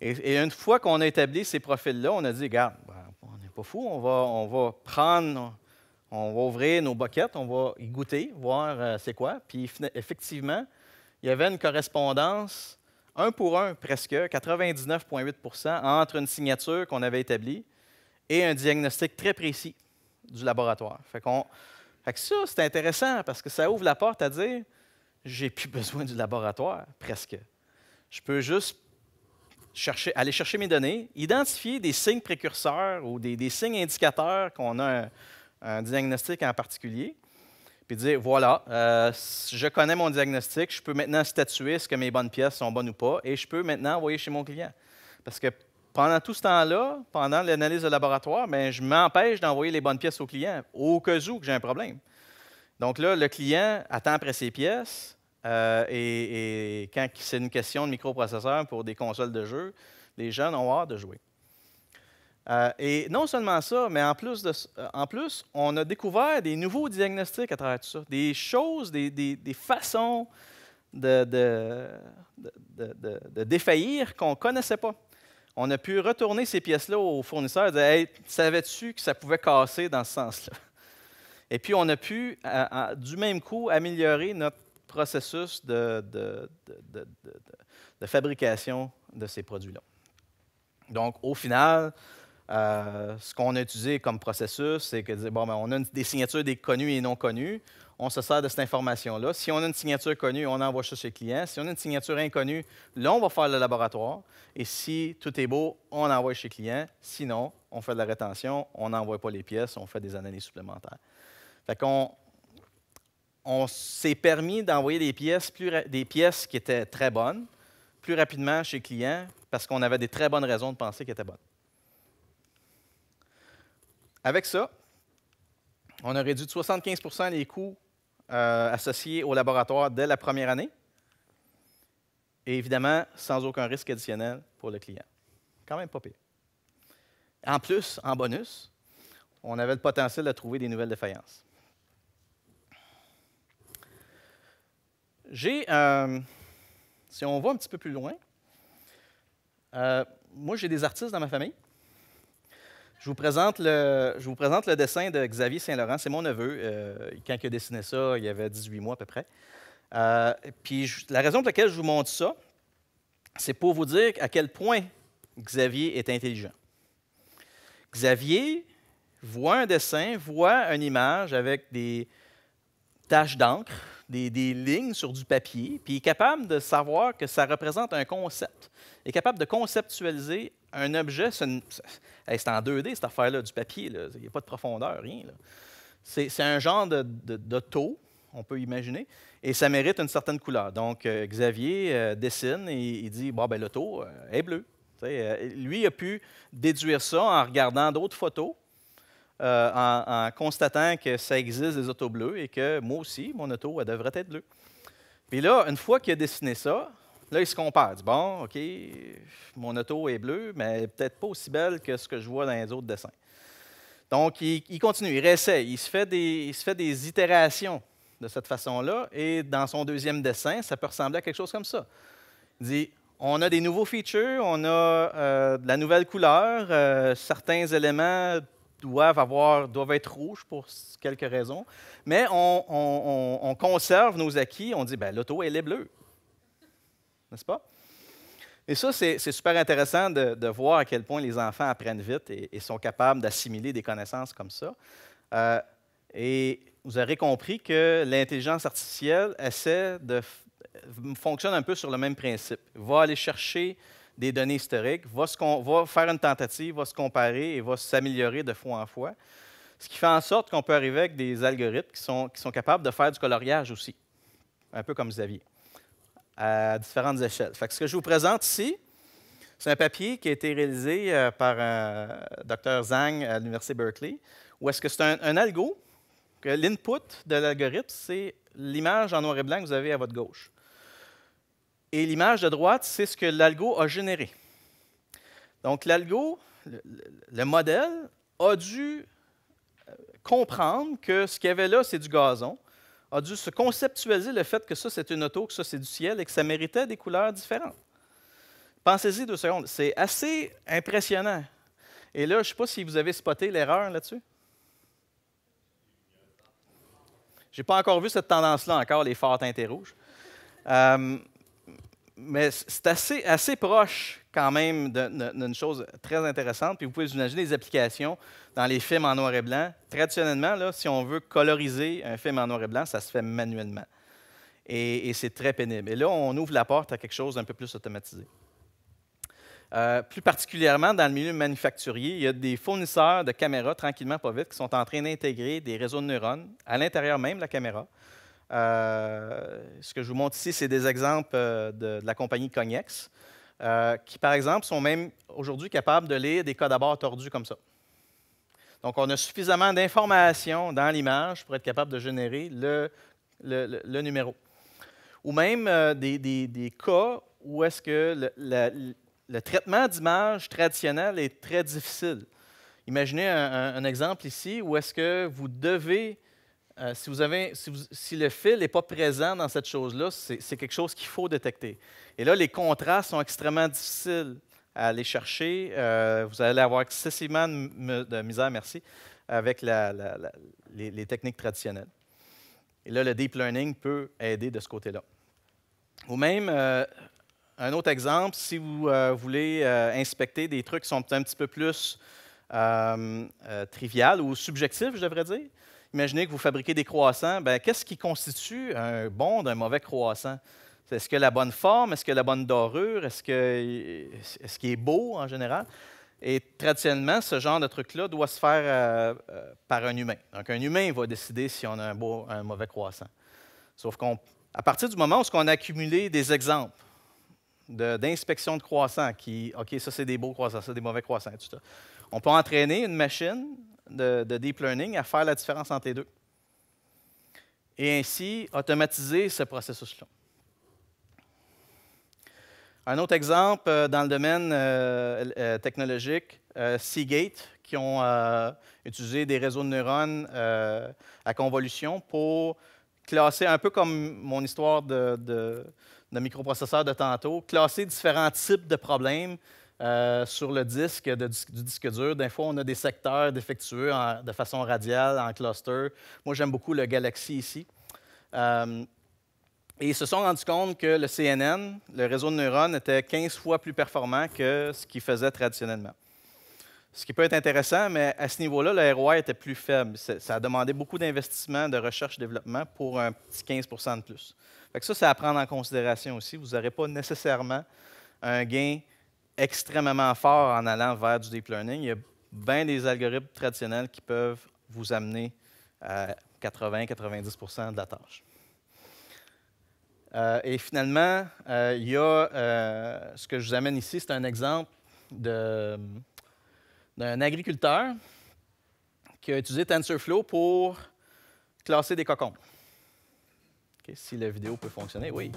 Et, une fois qu'on a établi ces profils-là, on a dit, regarde, ben, on n'est pas fou, on va, on va prendre, on va ouvrir nos boquettes, on va y goûter, voir c'est quoi. Puis effectivement, il y avait une correspondance un pour un presque, 99,8 entre une signature qu'on avait établie et un diagnostic très précis du laboratoire. Fait, fait que ça, c'est intéressant parce que ça ouvre la porte à dire j'ai plus besoin du laboratoire, presque. Je peux juste aller chercher mes données, identifier des signes précurseurs ou des, signes indicateurs qu'on a un diagnostic en particulier, puis dire voilà, euh, je connais mon diagnostic, je peux maintenant statuer ce que mes bonnes pièces sont bonnes ou pas, et je peux maintenant envoyer chez mon client. Parce que pendant tout ce temps-là, pendant l'analyse de laboratoire, ben, je m'empêche d'envoyer les bonnes pièces au client, au cas où que j'ai un problème. Donc là, le client attend après ses pièces, euh, et, et, quand c'est une question de microprocesseur pour des consoles de jeu, les jeunes ont hâte de jouer. Euh, et non seulement ça, mais en plus, euh, en plus, on a découvert des nouveaux diagnostics à travers tout ça, des choses, des, façons de, défaillir qu'on ne connaissait pas. On a pu retourner ces pièces-là au fournisseur et dire Hey, savais-tu que ça pouvait casser dans ce sens-là Et puis, on a pu, du même coup, améliorer notre processus de, de fabrication de ces produits-là. Donc, au final, euh, ce qu'on a utilisé comme processus, c'est que bon, ben, on a des signatures des connues et non connues. On se sert de cette information-là. Si on a une signature connue, on envoie ça chez le client. Si on a une signature inconnue, là, on va faire le laboratoire. Et si tout est beau, on envoie chez le client. Sinon, on fait de la rétention, on n'envoie pas les pièces, on fait des analyses supplémentaires. Fait qu'on on s'est permis d'envoyer des pièces, plus des pièces qui étaient très bonnes plus rapidement chez le client parce qu'on avait des très bonnes raisons de penser qu'elles étaient bonnes. Avec ça, on a réduit de 75 les coûts euh, associés au laboratoire dès la première année. Et évidemment, sans aucun risque additionnel pour le client. Quand même pas pire. En plus, en bonus, on avait le potentiel de trouver des nouvelles défaillances. J'ai, euh, si on va un petit peu plus loin, euh, moi j'ai des artistes dans ma famille. Je vous, présente le, dessin de Xavier Saint-Laurent. C'est mon neveu. Euh, quand il a dessiné ça, il y avait 18 mois à peu près. Euh, puis la raison pour laquelle je vous montre ça, c'est pour vous dire à quel point Xavier est intelligent. Xavier voit un dessin, voit une image avec des taches d'encre, des, des, lignes sur du papier, puis il est capable de savoir que ça représente un concept. Il est capable de conceptualiser un objet c'est en 2D, cette affaire-là, du papier. Il n'y a pas de profondeur, rien. C'est un genre de, on peut imaginer, et ça mérite une certaine couleur. Donc, euh, Xavier euh, dessine et il dit bon, ben, euh, est bleu. lui a pu déduire ça en regardant d'autres photos. En, constatant que ça existe des autos bleues et que moi aussi, mon auto, devrait être bleue. Puis là, une fois qu'il a dessiné ça, Là, il se compare. Il dit, bon, OK, mon auto est bleu, mais peut-être pas aussi belle que ce que je vois dans les autres dessins. Donc, il, continue, il réessaie, il se, fait des, fait des itérations de cette façon-là. Et dans son deuxième dessin, ça peut ressembler à quelque chose comme ça. Il dit, on a des nouveaux features, on a euh, de la nouvelle couleur, euh, certains éléments doivent, avoir, doivent être rouges pour quelques raisons, mais on, conserve nos acquis, on dit, ben, l'auto, elle est bleue n'est-ce pas? Et ça, c'est super intéressant de, voir à quel point les enfants apprennent vite et, sont capables d'assimiler des connaissances comme ça. Euh, et vous aurez compris que l'intelligence artificielle essaie de euh, fonctionne un peu sur le même principe. Va aller chercher des données historiques, va, va faire une tentative, va se comparer et va s'améliorer de fois en fois. Ce qui fait en sorte qu'on peut arriver avec des algorithmes qui sont, qui sont capables de faire du coloriage aussi, un peu comme Xavier à différentes échelles. ce que je vous présente ici, c'est un papier qui a été réalisé euh, par un euh, Dr. Zhang à l'Université Berkeley, où est-ce que c'est un, algo, que l'input de l'algorithme, c'est l'image en noir et blanc que vous avez à votre gauche. Et l'image de droite, c'est ce que l'algo a généré. Donc l'algo, le, modèle, a dû euh, comprendre que ce qu'il y avait là, c'est du gazon, a dû se conceptualiser le fait que ça, c'est une auto, que ça, c'est du ciel et que ça méritait des couleurs différentes. Pensez-y deux secondes. C'est assez impressionnant. Et là, je ne sais pas si vous avez spoté l'erreur là-dessus. Je n'ai pas encore vu cette tendance-là encore, les forts teintés rouges. Euh, mais c'est assez, assez proche quand même d'une chose très intéressante. Puis vous pouvez imaginer des applications dans les films en noir et blanc. Traditionnellement, là, si on veut coloriser un film en noir et blanc, ça se fait manuellement. Et, c'est très pénible. Et là, on ouvre la porte à quelque chose d'un peu plus automatisé. Euh, plus particulièrement dans le milieu manufacturier, il y a des fournisseurs de caméras, tranquillement, pas vite, qui sont en train d'intégrer des réseaux de neurones à l'intérieur même de la caméra. Euh, ce que je vous montre ici, c'est des exemples euh, de, de la compagnie Cognex. Euh, qui, par exemple, sont même aujourd'hui capables de lire des codes d'abord tordus comme ça. Donc, on a suffisamment d'informations dans l'image pour être capable de générer le, numéro. Ou même euh, des, cas où est-ce que le, traitement d'image traditionnel est très difficile. Imaginez un, exemple ici où est-ce que vous devez, euh, si, vous avez, si, le fil n'est pas présent dans cette chose-là, c'est quelque chose qu'il faut détecter. Et là, les contrats sont extrêmement difficiles à aller chercher. Euh, vous allez avoir excessivement de, misère, merci, avec les, techniques traditionnelles. Et là, le deep learning peut aider de ce côté-là. Ou même, euh, un autre exemple, si vous euh, voulez inspecter des trucs qui sont un petit peu plus trivial ou subjectifs, je devrais dire, imaginez que vous fabriquez des croissants, ben, qu'est-ce qui constitue un bon d'un mauvais croissant? Est-ce que la bonne forme? Est-ce que la bonne dorure? Est-ce qu'il est, est, beau en général? Et traditionnellement, ce genre de truc-là doit se faire euh, euh, par un humain. Donc, un humain va décider si on a un beau un mauvais croissant. Sauf qu'à partir du moment où on a accumulé des exemples d'inspection de, croissants qui, OK, ça c'est des beaux croissants, ça c'est des mauvais croissants, tout ça, on peut entraîner une machine de deep learning à faire la différence entre les deux. Et ainsi automatiser ce processus-là. Un autre exemple euh, dans le domaine euh, euh, technologique, Seagate, qui ont utilisé des réseaux de neurones à convolution pour classer, un peu comme mon histoire de, de, de microprocesseur de tantôt, classer différents types de problèmes sur le disque du disque dur. Des fois, on a des secteurs défectueux de façon radiale, en cluster. Moi, j'aime beaucoup le Galaxy ici. Et ils se sont rendus compte que le CNN, le réseau de neurones, était 15 fois plus performant que ce qu'ils faisaient traditionnellement. Ce qui peut être intéressant, mais à ce niveau-là, le ROI était plus faible. Ça a demandé beaucoup d'investissement, de recherche-développement et pour un petit 15 de plus. Fait que ça, c'est à prendre en considération aussi. Vous n'aurez pas nécessairement un gain extrêmement fort en allant vers du deep learning. Il y a bien des algorithmes traditionnels qui peuvent vous amener à 80-90 de la tâche. Euh, et finalement, euh, il y a euh, ce que je vous amène ici, c'est un exemple d'un agriculteur qui a utilisé TensorFlow pour classer des cocombes. si la vidéo peut fonctionner, oui.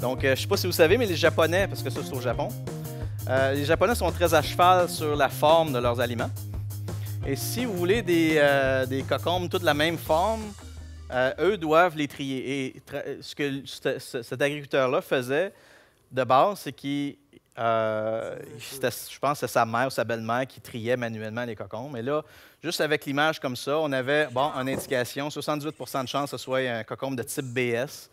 Donc, je ne sais pas si vous savez, mais les Japonais, parce que ça, c'est au Japon, les Japonais sont très à cheval sur la forme de leurs aliments. Et si vous voulez des, des cocombes toutes de la même forme, euh, eux doivent les trier. Et ce que cet agriculteur-là faisait de base, c'est qu'il. Euh, je pense que sa mère ou sa belle-mère qui triait manuellement les cocons. Mais là, juste avec l'image comme ça, on avait, bon, en indication 78 de chance que ce soit un cocombe de type BS.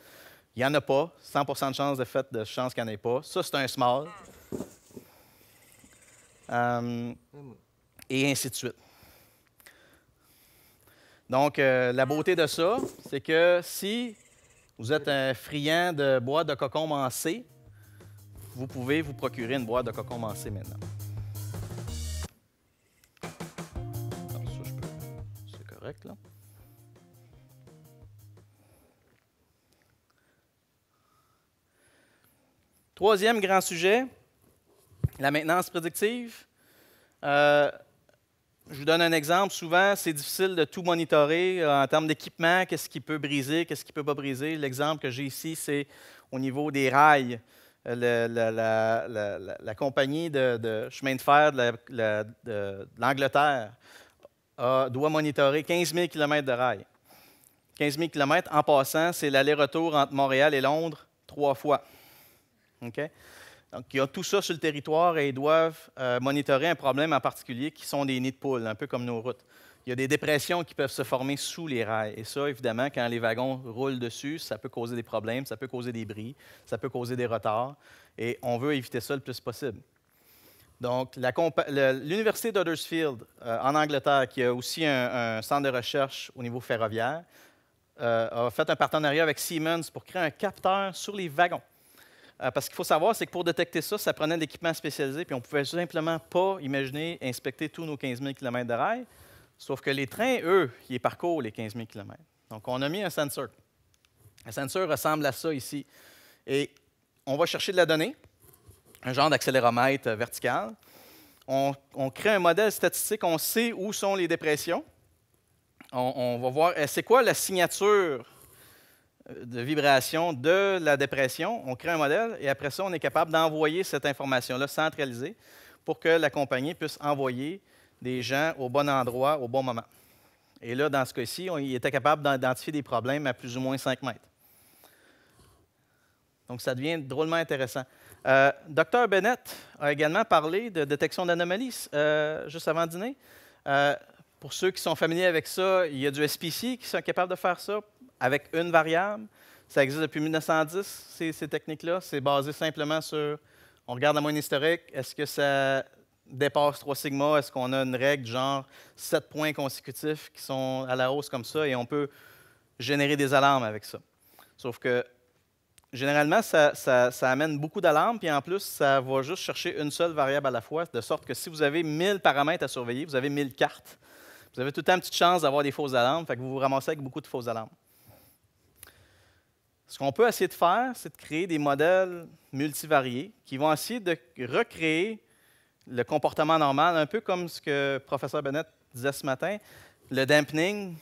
Il n'y en a pas. 100 de chance de fait de chance qu'il n'y en ait pas. Ça, c'est un small. Euh, et ainsi de suite. Donc, euh, la beauté de ça, c'est que si vous êtes un friand de bois de cocon C, vous pouvez vous procurer une boîte de cocon C maintenant. C'est correct, là. Troisième grand sujet, la maintenance prédictive. Euh, je vous donne un exemple. Souvent, c'est difficile de tout monitorer euh, en termes d'équipement, qu'est-ce qui peut briser, qu'est-ce qui ne peut pas briser. L'exemple que j'ai ici, c'est au niveau des rails. Euh, la, compagnie de, de, chemin de fer de l'Angleterre doit monitorer 15 000 km de rails. 15 000 km, en passant, c'est l'aller-retour entre Montréal et Londres trois fois. OK? Donc, il y a tout ça sur le territoire et ils doivent euh, monitorer un problème en particulier qui sont des nids de poules, un peu comme nos routes. Il y a des dépressions qui peuvent se former sous les rails. Et ça, évidemment, quand les wagons roulent dessus, ça peut causer des problèmes, ça peut causer des bris, ça peut causer des retards. Et on veut éviter ça le plus possible. Donc, l'Université d'Huddersfield, euh, en Angleterre, qui a aussi un, centre de recherche au niveau ferroviaire, euh, a fait un partenariat avec Siemens pour créer un capteur sur les wagons. Euh, parce qu'il faut savoir, c'est que pour détecter ça, ça prenait un équipement spécialisé, puis on ne pouvait simplement pas imaginer inspecter tous nos 15 000 km de rails. Sauf que les trains, eux, ils parcourent les 15 000 km. Donc, on a mis un sensor. Un sensor ressemble à ça ici. Et on va chercher de la donnée, un genre d'accéléromètre euh, vertical. On, crée un modèle statistique, on sait où sont les dépressions. on va voir, euh, c'est quoi la signature de vibration de la dépression, on crée un modèle et après ça, on est capable d'envoyer cette information-là centralisée pour que la compagnie puisse envoyer des gens au bon endroit, au bon moment. Et là, dans ce cas-ci, on était capable d'identifier des problèmes à plus ou moins 5 mètres. Donc, ça devient drôlement intéressant. Euh, docteur Bennett a également parlé de détection d'anomalies euh, juste avant dîner. Euh, pour ceux qui sont familiers avec ça, il y a du SPC qui sont capables de faire ça avec une variable. Ça existe depuis 1910, ces, techniques-là. C'est basé simplement sur, on regarde la moyenne historique, est-ce que ça dépasse 3 sigma, est-ce qu'on a une règle genre 7 points consécutifs qui sont à la hausse comme ça, et on peut générer des alarmes avec ça. Sauf que généralement, ça, amène beaucoup d'alarmes, puis en plus, ça va juste chercher une seule variable à la fois, de sorte que si vous avez 1000 paramètres à surveiller, vous avez 1000 cartes, vous avez tout le temps une petite chance d'avoir des fausses alarmes, fait que vous vous ramassez avec beaucoup de fausses alarmes. Ce qu'on peut essayer de faire, c'est de créer des modèles multivariés qui vont essayer de recréer le comportement normal, un peu comme ce que le professeur Bennett disait ce matin. Le dampening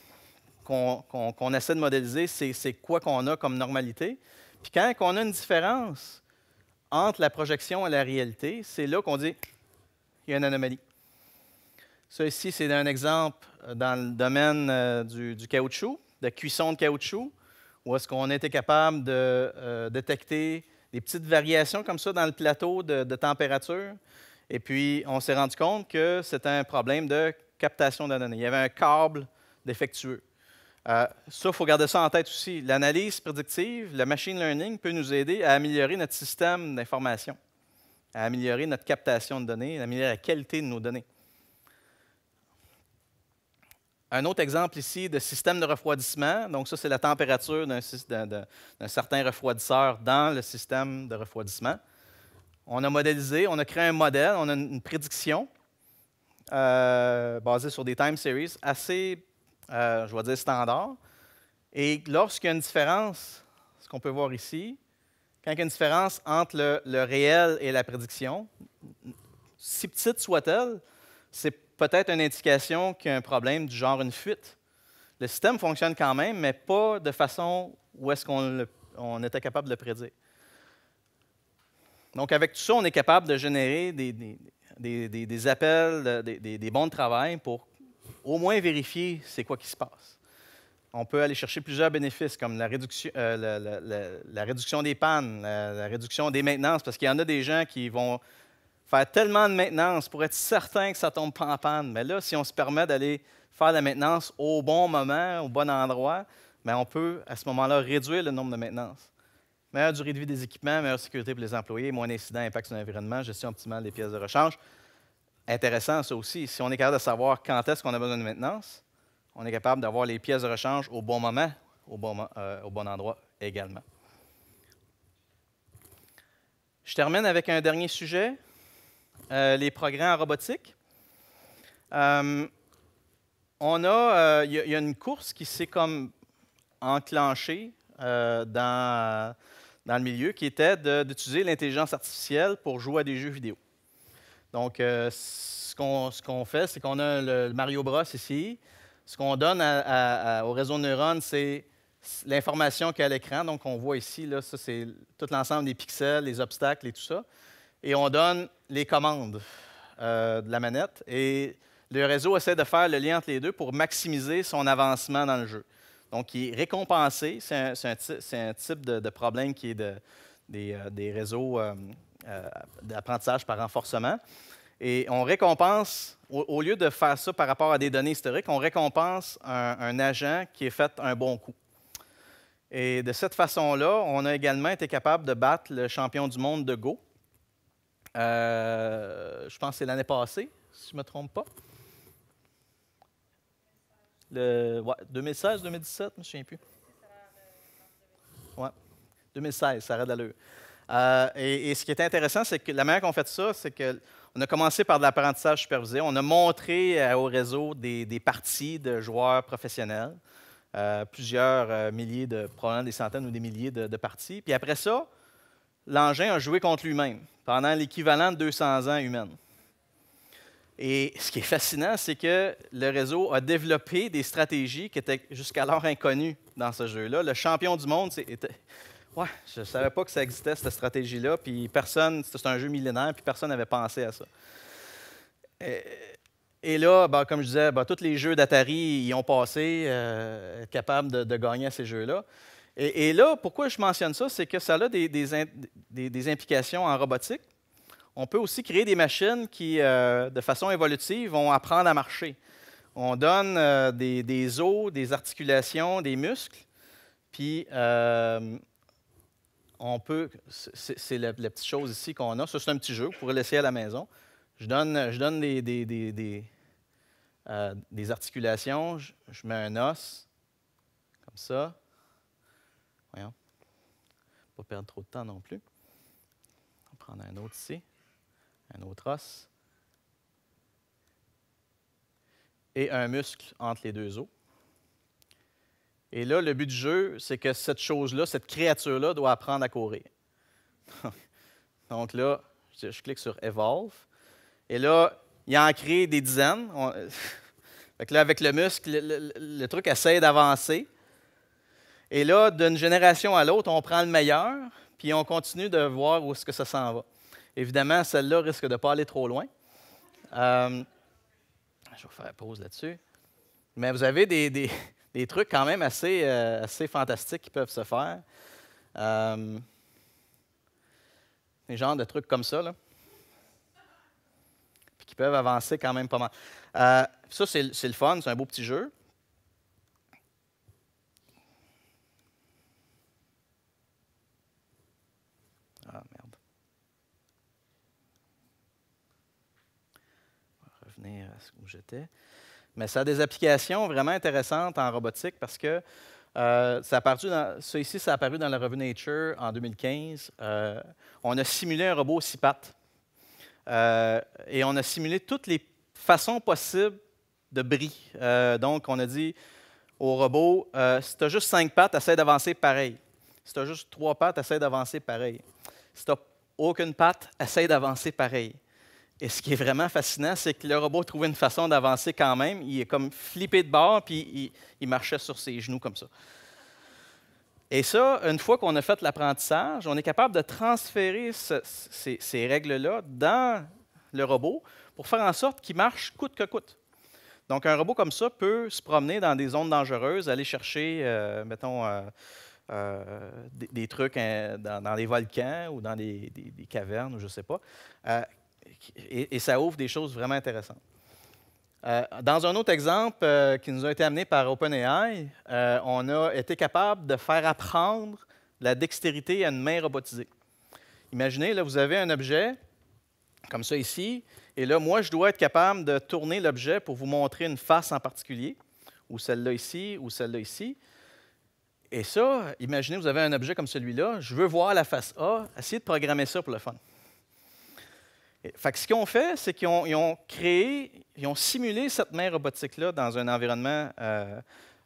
qu'on essaie de modéliser, c'est quoi qu'on a comme normalité. Puis quand on a une différence entre la projection et la réalité, c'est là qu'on dit il y a une anomalie. Ça ici, c'est un exemple dans le domaine euh, du, du caoutchouc, de cuisson de caoutchouc où est-ce qu'on était capable de euh, détecter des petites variations comme ça dans le plateau de, température. Et puis, on s'est rendu compte que c'était un problème de captation de données. Il y avait un câble défectueux. Euh, ça, il faut garder ça en tête aussi. L'analyse prédictive, le machine learning peut nous aider à améliorer notre système d'information, à améliorer notre captation de données, à améliorer la qualité de nos données. Un autre exemple ici de système de refroidissement. Donc, ça, c'est la température d'un certain refroidisseur dans le système de refroidissement. On a modélisé, on a créé un modèle, on a une prédiction euh, basée sur des time series assez, euh, je vais dire, standard. Et lorsqu'il y a une différence, ce qu'on peut voir ici, quand il y a une différence entre le réel et la prédiction, si petite soit-elle, c'est peut-être une indication qu'il y a un problème du genre une fuite. Le système fonctionne quand même, mais pas de façon où est-ce qu'on on était capable de le prédire. Donc, avec tout ça, on est capable de générer des, appels, des, bons de travail pour au moins vérifier c'est quoi qui se passe. On peut aller chercher plusieurs bénéfices, comme la réduction, euh, la, réduction des pannes, la, réduction des maintenances, parce qu'il y en a des gens qui vont faire tellement de maintenance pour être certain que ça tombe pas en panne. Mais là, si on se permet d'aller faire la maintenance au bon moment, au bon endroit, bien, on peut à ce moment-là réduire le nombre de maintenances. Meilleure durée de vie des équipements, meilleure sécurité pour les employés, moins d'incidents, impact sur l'environnement, gestion optimale des pièces de rechange. Intéressant, ça aussi. Si on est capable de savoir quand est-ce qu'on a besoin de maintenance, on est capable d'avoir les pièces de rechange au bon moment, euh, au bon endroit également. Je termine avec un dernier sujet euh, les progrès en robotique. Euh, on euh, a, il y, a une course qui s'est comme enclenchée dans, dans le milieu, qui était d'utiliser l'intelligence artificielle pour jouer à des jeux vidéo. Donc, ce qu'on fait, c'est qu'on a le, Mario Bros ici. Ce qu'on donne au réseau de neurones, c'est l'information qu'il y a à l'écran. Donc, on voit ici, là, ça, c'est tout l'ensemble des pixels, les obstacles et tout ça et on donne les commandes euh, de la manette. Et le réseau essaie de faire le lien entre les deux pour maximiser son avancement dans le jeu. Donc, il est récompensé. C'est un, type de, problème qui est euh, des, réseaux euh, d'apprentissage par renforcement. Et on récompense, au, lieu de faire ça par rapport à des données historiques, on récompense un, agent qui a fait un bon coup. Et de cette façon-là, on a également été capable de battre le champion du monde de Go, euh, je pense que c'est l'année passée, si je ne me trompe pas. Le, ouais, 2016, 2017, je ne me souviens plus. Ouais, 2016, ça arrête Euh, et, et, ce qui était intéressant, c'est que la manière qu'on fait ça, c'est qu'on a commencé par de l'apprentissage supervisé. On a montré euh, au réseau des, parties de joueurs professionnels, euh, plusieurs milliers, de, probablement des centaines ou des milliers de, de parties. Puis après ça, l'engin a joué contre lui-même pendant l'équivalent de 200 ans humaines. Et ce qui est fascinant, c'est que le réseau a développé des stratégies qui étaient jusqu'alors inconnues dans ce jeu-là. Le champion du monde, c'était. Ouais, je ne savais pas que ça existait, cette stratégie-là, puis personne, c'est un jeu millénaire, puis personne n'avait pensé à ça. Et, là, ben, comme je disais, ben, tous les jeux d'Atari y ont passé, euh, capables de, de gagner à ces jeux-là. Et, là, pourquoi je mentionne ça, c'est que ça a des, implications en robotique. On peut aussi créer des machines qui, euh, de façon évolutive, vont apprendre à marcher. On donne euh, des, os, des articulations, des muscles, puis euh, on peut. C'est la, petite chose ici qu'on a. Ça, c'est un petit jeu, vous pourrez l'essayer à la maison. Je donne, je donne des, articulations, je mets un os, comme ça pas perdre trop de temps non plus. On va prendre un autre ici, un autre os. Et un muscle entre les deux os. Et là, le but du jeu, c'est que cette chose-là, cette créature-là, doit apprendre à courir. Donc là, je, clique sur Evolve. Et là, il en crée des dizaines. là, avec le muscle, le truc essaie d'avancer. Et là, d'une génération à l'autre, on prend le meilleur, puis on continue de voir où est-ce que ça s'en va. Évidemment, celle-là risque de ne pas aller trop loin. Euh, je vais faire pause là-dessus. Mais vous avez des, trucs quand même assez, euh, assez, fantastiques qui peuvent se faire. Euh, des genres de trucs comme ça, là. Puis qui peuvent avancer quand même pas mal. ça, c'est le fun, c'est un beau petit jeu. où j'étais. Mais ça a des applications vraiment intéressantes en robotique parce que euh, ça, ça ici, ça a apparu dans la revue Nature en 2015. Euh, on a simulé un robot six pattes. Euh, et on a simulé toutes les façons possibles de bris. donc, on a dit au robot, si tu as juste cinq pattes, essaie d'avancer pareil. Si tu as juste trois pattes, essaie d'avancer pareil. Si tu n'as aucune patte, essaie d'avancer pareil. Et ce qui est vraiment fascinant, c'est que le robot trouvait une façon d'avancer quand même. Il est comme flippé de bord, puis il, marchait sur ses genoux comme ça. Et ça, une fois qu'on a fait l'apprentissage, on est capable de transférer ces, règles-là dans le robot pour faire en sorte qu'il marche coûte que coûte. Donc, un robot comme ça peut se promener dans des zones dangereuses, aller chercher, euh, mettons, euh, euh, des, trucs hein, dans, les volcans ou dans des, des cavernes ou je ne sais pas, et, ça ouvre des choses vraiment intéressantes. Euh, dans un autre exemple euh, qui nous a été amené par OpenAI, euh, on a été capable de faire apprendre la dextérité à une main robotisée. Imaginez, là, vous avez un objet, comme ça ici, et là, moi, je dois être capable de tourner l'objet pour vous montrer une face en particulier, ou celle-là ici, ou celle-là ici. Et ça, imaginez, vous avez un objet comme celui-là, je veux voir la face A, essayez de programmer ça pour le fun ce qu'ils ont fait, c'est qu'ils ont, créé, ils ont simulé cette main robotique-là dans un environnement euh,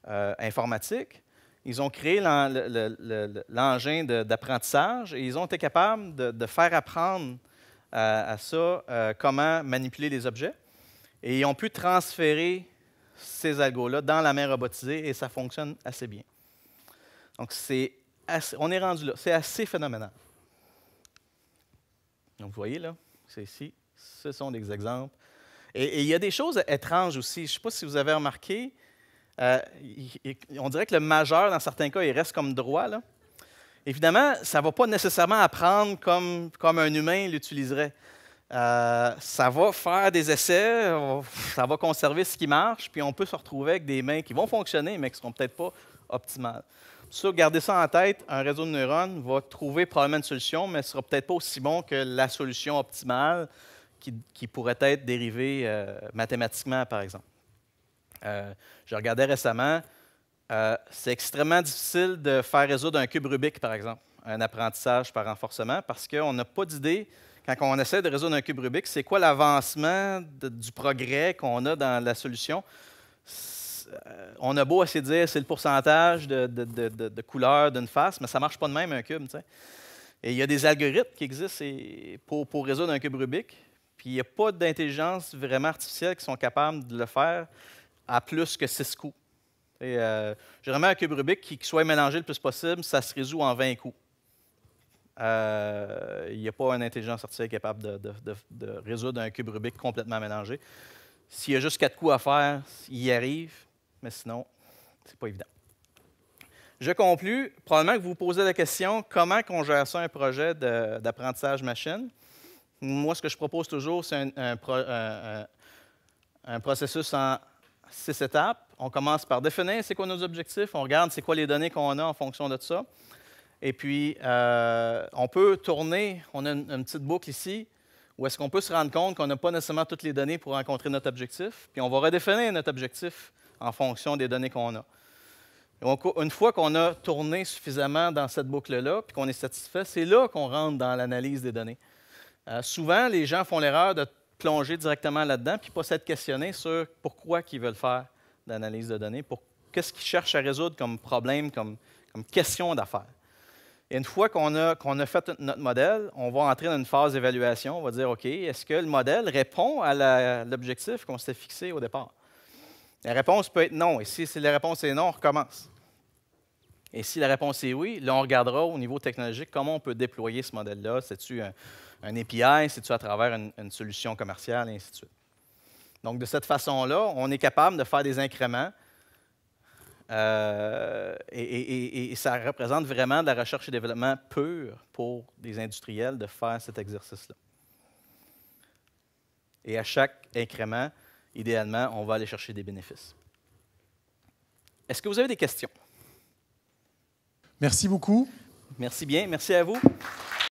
euh, informatique. Ils ont créé l'engin d'apprentissage et ils ont été capables de, faire apprendre euh, à, ça comment manipuler les objets. Et ils ont pu transférer ces algos-là dans la main robotisée et ça fonctionne assez bien. Donc, on est rendu là. C'est assez phénoménal. Donc, vous voyez là, c'est Ce sont des exemples. Et, il y a des choses étranges aussi. Je ne sais pas si vous avez remarqué, euh, on dirait que le majeur, dans certains cas, il reste comme droit. Évidemment, ça ne va pas nécessairement apprendre comme, un humain l'utiliserait. Euh, ça va faire des essais, ça va conserver ce qui marche, puis on peut se retrouver avec des mains qui vont fonctionner, mais qui ne seront peut-être pas optimales. Ça, gardez ça en tête, un réseau de neurones va trouver probablement une solution, mais ce ne sera peut-être pas aussi bon que la solution optimale qui, pourrait être dérivée euh, mathématiquement, par exemple. Euh, je regardais récemment, euh, c'est extrêmement difficile de faire résoudre un cube Rubik, par exemple, un apprentissage par renforcement, parce qu'on n'a pas d'idée, quand on essaie de résoudre un cube Rubik, c'est quoi l'avancement du progrès qu'on a dans la solution. Euh, on a beau essayer de dire c'est le pourcentage de, couleurs couleur d'une face, mais ça ne marche pas de même un cube. Et il y a des algorithmes qui existent pour, résoudre un cube Rubik, puis il n'y a pas d'intelligence vraiment artificielle qui sont capables de le faire à plus que 6 coups. généralement, euh, un cube Rubik qui, soit mélangé le plus possible, ça se résout en 20 coups. Euh, il n'y a pas une intelligence artificielle capable de, résoudre un cube Rubik complètement mélangé. S'il y a juste quatre coups à faire, il y arrive mais sinon, ce n'est pas évident. Je conclue. Probablement que vous vous posez la question comment on gère ça un projet d'apprentissage machine. Moi, ce que je propose toujours, c'est euh, euh, un, processus en six étapes. On commence par définir c'est quoi nos objectifs, on regarde c'est quoi les données qu'on a en fonction de ça. Et puis, euh, on peut tourner, on a une petite boucle ici, où est-ce qu'on peut se rendre compte qu'on n'a pas nécessairement toutes les données pour rencontrer notre objectif, puis on va redéfinir notre objectif en fonction des données qu'on a. une fois qu'on a tourné suffisamment dans cette boucle-là, puis qu'on est satisfait, c'est là qu'on rentre dans l'analyse des données. Euh, souvent, les gens font l'erreur de plonger directement là-dedans, puis pas s'être questionnés sur pourquoi ils veulent faire d'analyse de données, pour qu'est-ce qu'ils cherchent à résoudre comme problème, comme, question d'affaires. Et une fois qu'on a, fait notre modèle, on va entrer dans une phase d'évaluation. On va dire, OK, est-ce que le modèle répond à l'objectif qu'on s'était fixé au départ? La réponse peut être non. Et si, la réponse est non, on recommence. Et si la réponse est oui, là, on regardera au niveau technologique comment on peut déployer ce modèle-là. C'est-tu un, un, API, c'est-tu à travers une, solution commerciale, et ainsi de suite. Donc, de cette façon-là, on est capable de faire des incréments euh, et, ça représente vraiment de la recherche et développement pur pour des industriels de faire cet exercice-là. Et à chaque incrément, idéalement, on va aller chercher des bénéfices. Est-ce que vous avez des questions? Merci beaucoup. Merci bien. Merci à vous.